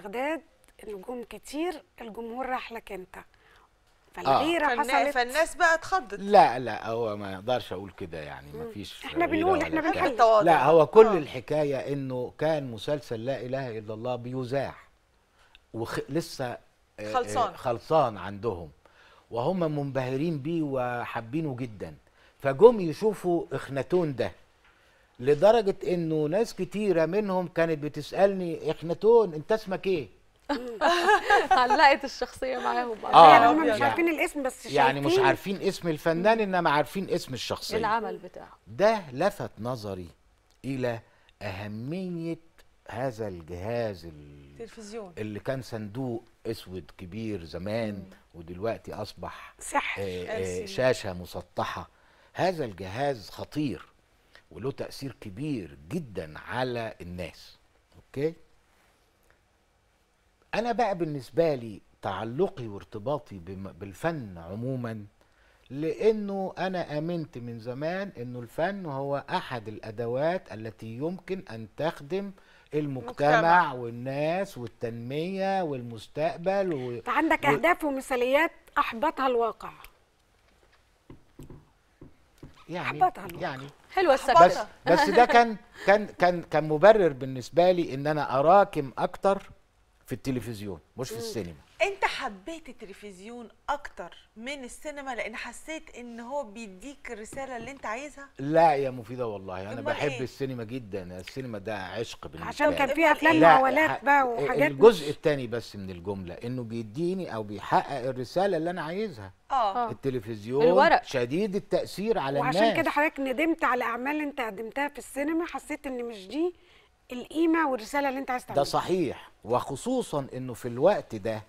بغداد نجوم كتير الجمهور راح لك انت فالغيره آه. حصلت فالناس بقى اتخضت لا لا هو ما اقدرش اقول كده يعني ما فيش احنا بنقول احنا بنحل لا هو كل آه. الحكايه انه كان مسلسل لا اله الا الله بيذاع ولسه وخ... آه، آه، خلصان خلصان عندهم وهم منبهرين بيه وحابينه جدا فجم يشوفوا اخناتون ده لدرجه انه ناس كتيره منهم كانت بتسالني اخناتون انت اسمك ايه علقت الشخصيه معاهم آه يعني هم مش يعني عارفين الاسم بس شايفين يعني مش عارفين اسم الفنان انما عارفين اسم الشخصيه العمل بتاعه ده لفت نظري الى اهميه هذا الجهاز التلفزيون اللي كان صندوق اسود كبير زمان مم. ودلوقتي اصبح سحر آه آه شاشه مسطحه هذا الجهاز خطير وله تأثير كبير جدا على الناس اوكي انا بقى بالنسبة لي تعلقي وارتباطي بالفن عموما لانه انا امنت من زمان انه الفن هو احد الادوات التي يمكن ان تخدم المجتمع مجتمع. والناس والتنميه والمستقبل و... عندك و... اهداف ومثاليات احبطها الواقع يعني حبات عنك. يعني حلوه السكته بس بس ده كان كان كان كان مبرر بالنسبه لي ان انا اراكم اكتر في التلفزيون مش في السينما انت حبيت التلفزيون اكتر من السينما لان حسيت ان هو بيديك الرساله اللي انت عايزها لا يا مفيده والله انا بحب إيه؟ السينما جدا السينما ده عشق بالنسبه عشان كان فيها افلام مقاولات إيه؟ بقى وحاجات الجزء الثاني بس من الجمله انه بيديني او بيحقق الرساله اللي انا عايزها اه, آه. التلفزيون الورق. شديد التاثير على وعشان الناس وعشان كده حضرتك ندمت على اعمال انت قدمتها في السينما حسيت ان مش دي القيمه والرساله اللي انت عايز تعملها ده صحيح وخصوصا انه في الوقت ده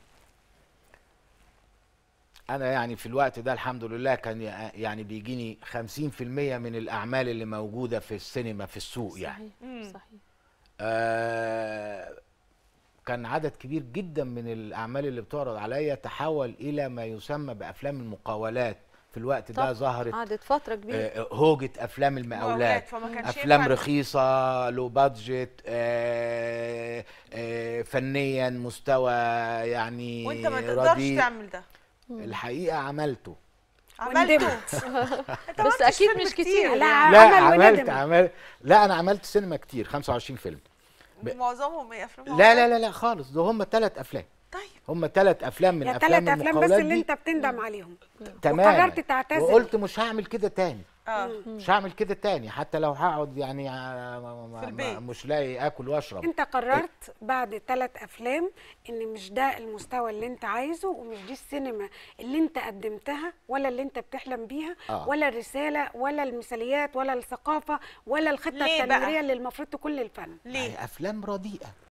انا يعني في الوقت ده الحمد لله كان يعني بيجيني 50% من الاعمال اللي موجوده في السينما في السوق يعني. صحيح. يعني صحيح آه كان عدد كبير جدا من الاعمال اللي بتعرض عليا تحول الى ما يسمى بافلام المقاولات في الوقت ده ظهرت قعدت فتره كبيره آه، هوجه افلام المقاولات افلام رخيصه لو بادجت آه، آه، فنيا مستوى يعني وانت ما تقدرش تعمل ده الحقيقه عملته عملته بس اكيد مش كتير لا, لا عملت عملت لا انا عملت سينما كتير 25 فيلم ب... معظمهم إيه، افلام لا لا لا لا خالص ده هم ثلاث افلام طيب هم ثلاث افلام من افلام ثلاث افلام بس اللي انت بتندم عليهم تمام وقررت تعتزل وقلت مش هعمل كده تاني آه. مش هعمل كده تاني حتى لو هقعد يعني آه، مش لاقي اكل واشرب انت قررت إيه؟ بعد ثلاث افلام ان مش ده المستوى اللي انت عايزه ومش دي السينما اللي انت قدمتها ولا اللي انت بتحلم بيها آه. ولا الرساله ولا المثاليات ولا الثقافه ولا الخطه التنميريه اللي المفروض تكون للفن ليه افلام رديئه